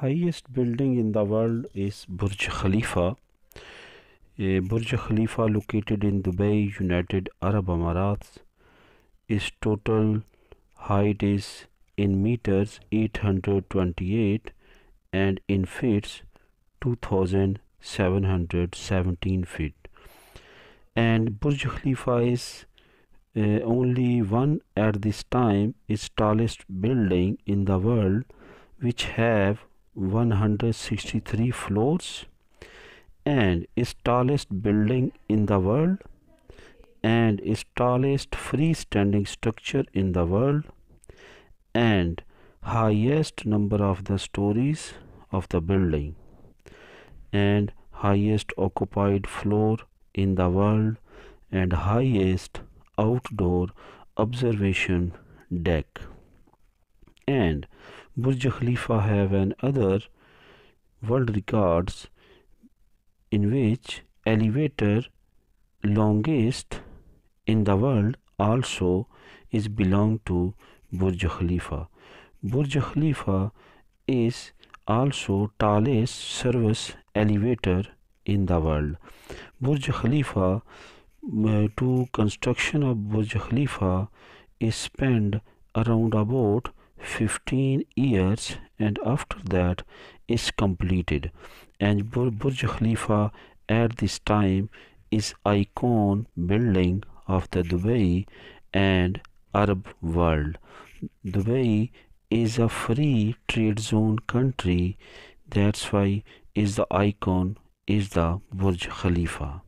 highest building in the world is Burj Khalifa. Burj Khalifa located in Dubai, United Arab Emirates. Its total height is in meters 828 and in feet 2717 feet. And Burj Khalifa is uh, only one at this time its tallest building in the world which have 163 floors and tallest building in the world and tallest freestanding structure in the world and highest number of the stories of the building and highest occupied floor in the world and highest outdoor observation deck and Burj Khalifa have an other world records in which elevator longest in the world also is belong to Burj Khalifa. Burj Khalifa is also tallest service elevator in the world. Burj Khalifa uh, to construction of Burj Khalifa is spent around about 15 years and after that is completed and Burj Khalifa at this time is icon building of the Dubai and Arab world. Dubai is a free trade zone country that's why is the icon is the Burj Khalifa.